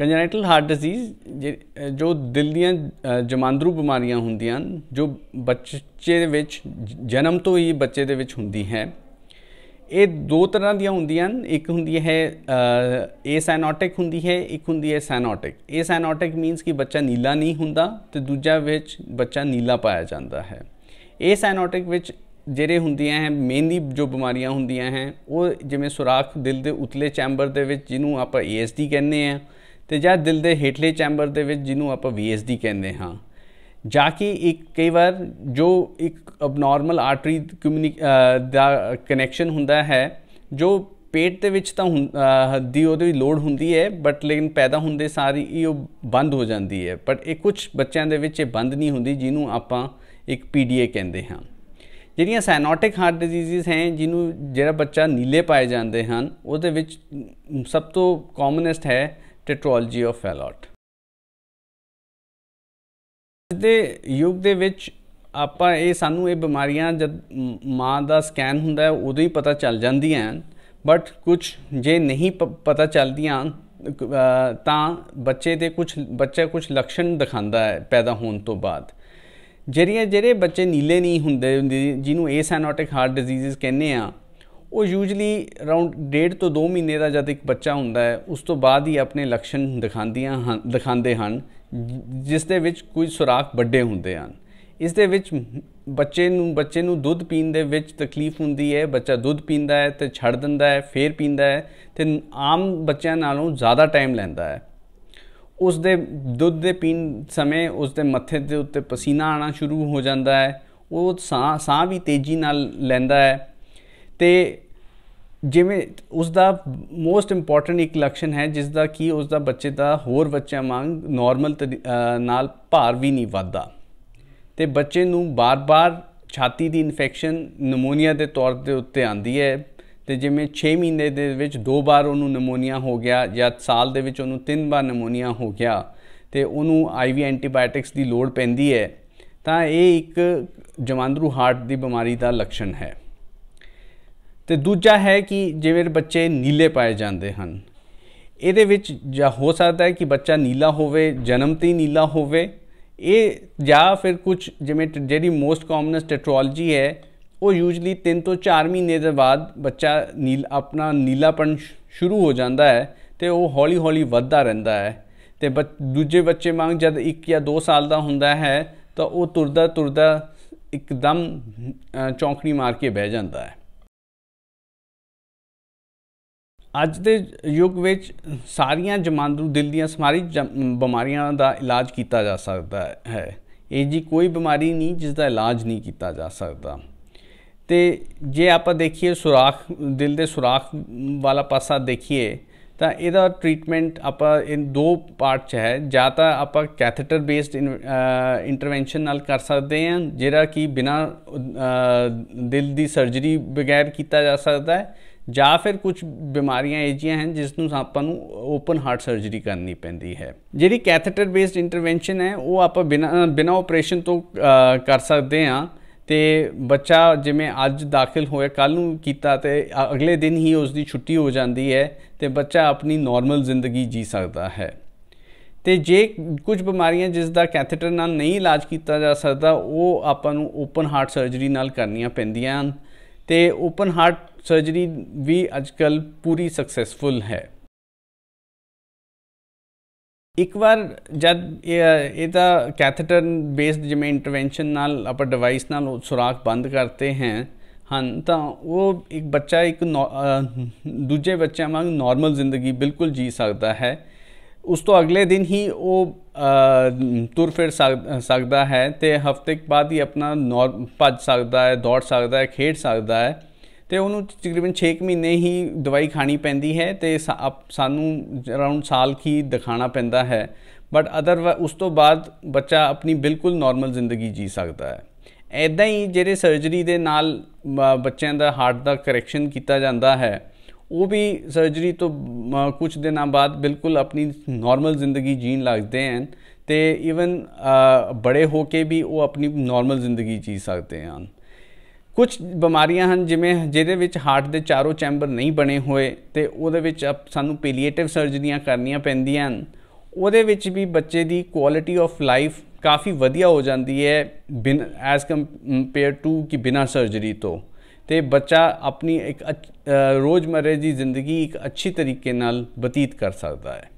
ਕੰਜਨਾਈਟਲ heart disease ਜੋ ਦਿਲ ਦੀਆਂ ਜਮਾਂਦਰੂ ਬਿਮਾਰੀਆਂ ਹੁੰਦੀਆਂ ਹਨ ਜੋ ਬੱਚੇ ਦੇ ਵਿੱਚ ਜਨਮ ਤੋਂ ਹੀ ਬੱਚੇ ਦੇ ਵਿੱਚ ਹੁੰਦੀ ਹੈ ਇਹ ਦੋ ਤਰ੍ਹਾਂ ਦੀਆਂ ਹੁੰਦੀਆਂ ਹਨ ਇੱਕ ਹੁੰਦੀ ਹੈ ਏਸਾਇਨੋਟਿਕ ਹੁੰਦੀ ਹੈ ਇੱਕ ਹੁੰਦੀ ਹੈ ਸਾਇਨੋਟਿਕ ਏਸਾਇਨੋਟਿਕ ਮੀਨਸ ਕਿ ਬੱਚਾ ਨੀਲਾ ਨਹੀਂ ਹੁੰਦਾ ਤੇ ਦੂਜਾ ਵਿੱਚ ਬੱਚਾ ਨੀਲਾ ਪਾਇਆ ਜਾਂਦਾ ਹੈ ਏਸਾਇਨੋਟਿਕ ਵਿੱਚ ਜਿਹੜੇ ਹੁੰਦੀਆਂ ਹੈ ਮੇਨਲੀ ਜੋ ਬਿਮਾਰੀਆਂ ਹੁੰਦੀਆਂ ਹੈ ਉਹ ਜਿਵੇਂ ਸੁਰਾਖ ਦਿਲ ਦੇ ਉਤਲੇ ਚੈਂਬਰ ਦੇ ਵਿੱਚ ਜਿਹਨੂੰ ਆਪਾਂ ਏਐਸਡੀ ਕਹਿੰਦੇ ਆ ਤੇ ਜਾਂ ਦਿਲ ਦੇ ਹੇਠਲੇ ਚੈਂਬਰ ਦੇ ਵਿੱਚ ਜਿਹਨੂੰ ਆਪਾਂ VSD ਕਹਿੰਦੇ ਹਾਂ ਜਾਂ ਕਿ ਇੱਕ ਕਈ ਵਾਰ ਜੋ ਇੱਕ ਅਬਨੋਰਮਲ ਆਰਟਰੀ ਦਾ ਕਨੈਕਸ਼ਨ ਹੁੰਦਾ ਹੈ ਜੋ ਪੇਟ ਦੇ ਵਿੱਚ ਤਾਂ ਹੱਦੀ ਉਹਦੀ ਲੋਡ ਹੁੰਦੀ ਹੈ ਬਟ ਲੇਕਿਨ ਪੈਦਾ ਹੁੰਦੇ ਸਾਰੀ ਇਹ ਬੰਦ ਹੋ ਜਾਂਦੀ ਹੈ ਬਟ ਇਹ ਕੁਝ ਬੱਚਿਆਂ ਦੇ ਵਿੱਚ ਇਹ ਬੰਦ ਨਹੀਂ ਹੁੰਦੀ ਜਿਹਨੂੰ ਆਪਾਂ ਇੱਕ ਪੀਡੀਏ ਕਹਿੰਦੇ ਹਾਂ ਜਿਹੜੀਆਂ ਸਾਇਨੋਟਿਕ ਹਾਰਟ ਡਿਜ਼ੀਜ਼ਸ ਹੈ ਜਿਹਨੂੰ ਜਿਹੜਾ ਬੱਚਾ ਨੀਲੇ ਪਾਏ ਜਾਂਦੇ ਹਨ ਉਹਦੇ ਵਿੱਚ ਸਭ ਤੋਂ ਕਾਮਨੈਸਟ ਹੈ ਟੈਟਰੋਲੋਜੀ ਆਫ ਫੈਲੋਟ ਦੇ ਯੁੱਗ ਦੇ ਵਿੱਚ ਆਪਾਂ ਇਹ ਸਾਨੂੰ ਇਹ ਬਿਮਾਰੀਆਂ ਜਦ ਮਾਂ ਦਾ ਸਕੈਨ ਹੁੰਦਾ ਹੈ ਉਦੋਂ ਹੀ ਪਤਾ ਚੱਲ ਜਾਂਦੀਆਂ ਬਟ ਕੁਝ ਜੇ ਨਹੀਂ ਪਤਾ ਚੱਲਦੀਆਂ ਤਾਂ ਬੱਚੇ ਦੇ ਕੁਝ ਬੱਚਾ ਕੁਝ ਲੱਛਣ ਦਿਖਾਉਂਦਾ ਹੈ ਪੈਦਾ ਹੋਣ ਤੋਂ ਬਾਅਦ ਜਿਹੜੀਆਂ ਜਿਹੜੇ ਬੱਚੇ ਨੀਲੇ ਨਹੀਂ ਹੁੰਦੇ ਜਿਹਨੂੰ ਐਸਾਨੋਟਿਕ ਹਾਰਟ ਡਿਜ਼ੀਜ਼ਸ ਕਹਿੰਦੇ ਆ ਉਹ ਯੂਜੂਲੀ ਅਰਾਊਂਡ ਡੇਢ ਤੋਂ 2 ਮਹੀਨੇ ਦਾ ਜਦ ਇੱਕ ਬੱਚਾ ਹੁੰਦਾ ਹੈ ਉਸ ਤੋਂ ਬਾਅਦ ਹੀ ਆਪਣੇ ਲੱਛਣ ਦਿਖਾਉਂਦੀਆਂ ਦਿਖਾਉਂਦੇ ਹਨ ਜਿਸ ਦੇ ਵਿੱਚ ਕੋਈ ਸੁਰਾਖ ਵੱਡੇ ਹੁੰਦੇ ਹਨ ਇਸ ਦੇ ਵਿੱਚ ਬੱਚੇ ਨੂੰ ਬੱਚੇ ਨੂੰ ਦੁੱਧ ਪੀਣ ਦੇ ਵਿੱਚ ਤਕਲੀਫ ਹੁੰਦੀ ਹੈ ਬੱਚਾ ਦੁੱਧ ਪੀਂਦਾ ਹੈ ਤੇ ਛੱਡ ਦਿੰਦਾ ਹੈ ਫੇਰ ਪੀਂਦਾ ਹੈ ਤੇ ਆਮ ਬੱਚਿਆਂ ਨਾਲੋਂ ਜ਼ਿਆਦਾ ਟਾਈਮ ਲੈਂਦਾ ਹੈ ਉਸ ਦੇ ਦੁੱਧ ਦੇ ਪੀਣ ਸਮੇਂ ਉਸ ਦੇ ਮੱਥੇ ਦੇ ਉੱਤੇ ਪਸੀਨਾ ਆਣਾ ਸ਼ੁਰੂ ਹੋ ਜਾਂਦਾ ਹੈ ਉਹ ਸਾਹ ਸਾਹ ਵੀ ਤੇਜ਼ੀ ਨਾਲ ਲੈਂਦਾ ਹੈ ਤੇ ਜਿਵੇਂ ਉਸ ਦਾ ਮੋਸਟ ਇੰਪੋਰਟੈਂਟ ਇੱਕ ਲਕਸ਼ਣ ਹੈ ਜਿਸ ਦਾ ਕੀ ਉਸ ਦਾ ਬੱਚੇ ਦਾ ਹੋਰ ਬੱਚਿਆਂ ਵਾਂਗ ਨਾਰਮਲ ਨਾਲ ਭਾਰ ਵੀ ਨਹੀਂ ਵੱਧਦਾ ਤੇ ਬੱਚੇ ਨੂੰ ਬਾਰ-ਬਾਰ ਛਾਤੀ ਦੀ ਇਨਫੈਕਸ਼ਨ ਨਮੋਨੀਆ ਦੇ ਤੌਰ ਤੇ ਉੱਤੇ ਆਂਦੀ ਹੈ ਤੇ ਜਿਵੇਂ 6 ਮਹੀਨੇ ਦੇ ਵਿੱਚ ਦੋ ਵਾਰ ਉਹਨੂੰ ਨਮੋਨੀਆ ਹੋ ਗਿਆ ਜਾਂ ਸਾਲ ਦੇ ਵਿੱਚ ਉਹਨੂੰ ਤਿੰਨ ਵਾਰ ਨਮੋਨੀਆ ਹੋ ਗਿਆ ਤੇ ਉਹਨੂੰ ਆਈਵੀ ਐਂਟੀਬਾਇਓਟਿਕਸ ਦੀ ਲੋੜ ਪੈਂਦੀ ਹੈ ਤਾਂ ਇਹ ਇੱਕ ਜਮਾਂਦਰੂ ਹਾਰਟ ਦੀ ਬਿਮਾਰੀ ਦਾ ਲੱਛਣ ਹੈ ਤੇ ਦੂਜਾ ਹੈ ਕਿ ਜਿਵੇਂ ਬੱਚੇ ਨੀਲੇ ਪਾਏ ਜਾਂਦੇ ਹਨ ਇਹਦੇ ਵਿੱਚ ਜਾਂ ਹੋ ਸਕਦਾ ਹੈ ਕਿ ਬੱਚਾ ਨੀਲਾ ਹੋਵੇ ਜਨਮ ਤੇ ਨੀਲਾ ਹੋਵੇ ਇਹ ਜਾਂ ਫਿਰ ਕੁਝ ਜਿਵੇਂ ਜਿਹੜੀ ਮੋਸਟ ਕਾਮਨਸ ਟੈਟਰੋਲੋਜੀ ਹੈ ਉਹ ਯੂਜੂਲੀ 3 ਤੋਂ 4 ਮਹੀਨੇ ਦੇ ਬਾਅਦ ਬੱਚਾ ਨੀਲ ਆਪਣਾ ਨੀਲਾਪਣ ਸ਼ੁਰੂ ਹੋ ਜਾਂਦਾ ਹੈ ਤੇ ਉਹ ਹੌਲੀ-ਹੌਲੀ ਵੱਧਦਾ ਰਹਿੰਦਾ ਹੈ ਤੇ ਦੂਜੇ ਬੱਚੇ ਮੰਗ ਜਦ 1 ਜਾਂ 2 ਸਾਲ ਦਾ ਹੁੰਦਾ ਹੈ ਤਾਂ ਉਹ ਤੁਰਦਾ ਤੁਰਦਾ ਇੱਕਦਮ ਚੌਂਕੜੀ ਮਾਰ ਕੇ ਬਹਿ ਜਾਂਦਾ ਹੈ ਅੱਜ ਦੇ ਯੁੱਗ ਵਿੱਚ ਸਾਰੀਆਂ ਜਮਾਂਦਰੂ ਦਿਲ ਦੀਆਂ ਸਮਾਰੀ ਬਿਮਾਰੀਆਂ ਦਾ ਇਲਾਜ ਕੀਤਾ ਜਾ ਸਕਦਾ ਹੈ ਇਹ ਜੀ ਕੋਈ ਬਿਮਾਰੀ ਨਹੀਂ ਜਿਸ ਦਾ ਇਲਾਜ ਨਹੀਂ ਕੀਤਾ ਜਾ ਸਕਦਾ ਤੇ ਜੇ ਆਪਾਂ ਦੇਖੀਏ ਸੁਰਾਖ ਦਿਲ ਦੇ ਸੁਰਾਖ ਵਾਲਾ ਪਾਸਾ ਦੇਖੀਏ ਤਾਂ ਇਹਦਾ ਟ੍ਰੀਟਮੈਂਟ ਆਪਾਂ ਇਨ ਦੋ ਪਾਰਟ ਚ ਹੈ ਜਾਂ ਤਾਂ ਆਪਾਂ ਕੈਥੇਟਰ ਬੇਸਡ ਇੰਟਰਵੈਂਸ਼ਨ ਨਾਲ ਕਰ ਸਕਦੇ ਹਾਂ ਜਿਹੜਾ ਕਿ ਬਿਨਾ ਦਿਲ ਦੀ ਸਰਜਰੀ ਬਗੈਰ ਕੀਤਾ ਜਾ ਸਕਦਾ ਹੈ ਜਾਂ ਫਿਰ ਕੁਝ ਬਿਮਾਰੀਆਂ ਐਜੀਆਂ ਹਨ ਜਿਸ ਨੂੰ ਆਪਾਂ ਨੂੰ ਓਪਨ ਹਾਰਟ ਸਰਜਰੀ ਕਰਨੀ ਪੈਂਦੀ ਹੈ ਜਿਹੜੀ ਕੈਥੇਟਰ ਬੇਸਡ ਇੰਟਰਵੈਂਸ਼ਨ ਹੈ ਉਹ ਆਪਾਂ ਬਿਨਾ ਬਿਨਾ ਆਪਰੇਸ਼ਨ ਤੋਂ ਕਰ ਸਕਦੇ ਆ ਤੇ ਬੱਚਾ ਜਿਵੇਂ ਅੱਜ ਦਾਖਲ ਹੋਇਆ ਕੱਲ ਨੂੰ ਕੀਤਾ ਤੇ ਅਗਲੇ ਦਿਨ ਹੀ ਉਸ ਦੀ ਛੁੱਟੀ ਹੋ ਜਾਂਦੀ ਹੈ ਤੇ ਬੱਚਾ ਆਪਣੀ ਨਾਰਮਲ ਜ਼ਿੰਦਗੀ ਜੀ ਸਕਦਾ ਹੈ ਤੇ ਜੇ ਕੁਝ ਬਿਮਾਰੀਆਂ ਜਿਸ ਦਾ ਕੈਥੇਟਰ ਨਾਲ ਨਹੀਂ ਇਲਾਜ ਕੀਤਾ ਜਾ ਸਕਦਾ ਉਹ ਆਪਾਂ ਨੂੰ ਓਪਨ ਹਾਰਟ ਸਰਜਰੀ ਨਾਲ ਕਰਨੀਆਂ ਪੈਂਦੀਆਂ ਹਨ ਤੇ ਓਪਨ ਹਾਰਟ ਸਰਜਰੀ ਵੀ ਅੱਜਕੱਲ ਪੂਰੀ ਸਕਸੈਸਫੁਲ ਹੈ ਇੱਕ ਵਾਰ ਜਦ ਇਹ ਤਾਂ ਕੈਥੇਟਰ ਬੇਸਡ ਜਿਵੇਂ ਇੰਟਰਵੈਂਸ਼ਨ ਨਾਲ ਆਪਾਂ ਡਿਵਾਈਸ ਨਾਲ ਸੁਰਾਖ ਬੰਦ ਕਰਤੇ ਹਨ ਹਨ ਤਾਂ ਉਹ ਇੱਕ ਬੱਚਾ ਇੱਕ ਦੂਜੇ ਬੱਚਿਆਂ ਵਾਂਗ ਨਾਰਮਲ ਜ਼ਿੰਦਗੀ ਬਿਲਕੁਲ ਜੀ ਸਕਦਾ ਹੈ ਉਸ ਤੋਂ ਅਗਲੇ ਦਿਨ ਹੀ ਉਹ ਤੁਰ ਫਿਰ ਸਕਦਾ ਹੈ ਤੇ ਹਫ਼ਤੇ ਬਾਅਦ ਹੀ ਆਪਣਾ ਭੱਜ ਸਕਦਾ ਹੈ ਦੌੜ ਸਕਦਾ ਹੈ ਖੇਡ ਸਕਦਾ ਹੈ ਤੇ ਉਹਨੂੰ ਤਕਰੀਬਨ 6 ਮਹੀਨੇ ਹੀ ਦਵਾਈ ਖਾਣੀ ਪੈਂਦੀ ਹੈ ਤੇ ਸਾਨੂੰ ਅਰਾਊਂਡ ਸਾਲ ਕੀ ਦਿਖਾਣਾ ਪੈਂਦਾ ਹੈ ਬਟ ਅਦਰ ਉਸ ਤੋਂ ਬਾਅਦ ਬੱਚਾ ਆਪਣੀ ਬਿਲਕੁਲ ਨਾਰਮਲ ਜ਼ਿੰਦਗੀ ਜੀ ਸਕਦਾ ਹੈ ਐਦਾਂ ਹੀ ਜਿਹੜੇ ਸਰਜਰੀ ਦੇ ਨਾਲ ਬੱਚਿਆਂ ਦਾ ਹਾਰਟ ਦਾ ਕਰੈਕਸ਼ਨ ਕੀਤਾ ਜਾਂਦਾ ਹੈ ਉਹ ਵੀ ਸਰਜਰੀ ਤੋਂ ਕੁਝ ਦਿਨਾਂ ਬਾਅਦ ਬਿਲਕੁਲ ਆਪਣੀ ਨਾਰਮਲ ਜ਼ਿੰਦਗੀ ਜੀਣ ਲੱਗਦੇ ਹਨ ਤੇ ਇਵਨ ਬੜੇ ਹੋ ਕੇ ਵੀ ਉਹ ਆਪਣੀ ਨਾਰਮਲ ਜ਼ਿੰਦਗੀ ਜੀ ਸਕਦੇ ਹਨ ਕੁਝ ਬਿਮਾਰੀਆਂ ਹਨ ਜਿਵੇਂ ਜਿਹਦੇ ਵਿੱਚ ਹਾਰਟ ਦੇ ਚਾਰੋਂ ਚੈਂਬਰ ਨਹੀਂ ਬਣੇ ਹੋਏ ਤੇ ਉਹਦੇ ਵਿੱਚ ਸਾਨੂੰ ਪੀਲੀਏਟਿਵ ਸਰਜਰੀਆਂ ਕਰਨੀਆਂ ਪੈਂਦੀਆਂ ਹਨ ਉਹਦੇ ਵਿੱਚ ਵੀ ਬੱਚੇ ਦੀ ਕੁਆਲਿਟੀ ਆਫ ਲਾਈਫ ਕਾਫੀ ਵਧੀਆ ਹੋ ਜਾਂਦੀ ਹੈ ਬਿਨ ਐਸ ਕੰਪੇਅਰ ਟੂ ਕਿ ਬਿਨਾ ਸਰਜਰੀ ਤੋਂ ਤੇ ਬੱਚਾ ਆਪਣੀ ਇੱਕ ਰੋਜ਼ਮਰੇ ਦੀ ਜ਼ਿੰਦਗੀ ਇੱਕ ਅੱਛੀ ਤਰੀਕੇ ਨਾਲ ਬਤੀਤ ਕਰ ਸਕਦਾ ਹੈ